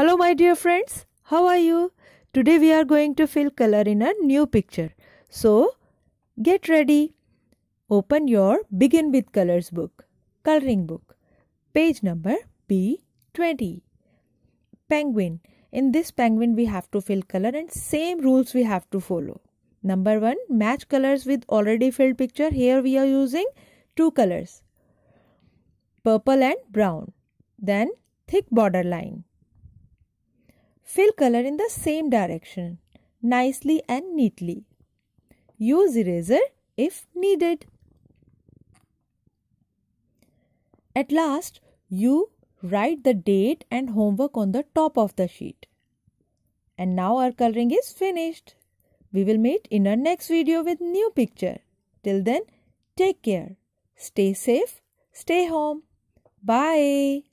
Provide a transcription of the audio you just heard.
Hello my dear friends, how are you? Today we are going to fill color in a new picture. So get ready. Open your Begin with Colors book, coloring book, page number B20. Penguin. In this penguin we have to fill color and same rules we have to follow. Number 1. Match colors with already filled picture. Here we are using two colors. Purple and brown. Then thick border line Fill color in the same direction, nicely and neatly. Use eraser if needed. At last, you write the date and homework on the top of the sheet. And now our coloring is finished. We will meet in our next video with new picture. Till then, take care. Stay safe. Stay home. Bye.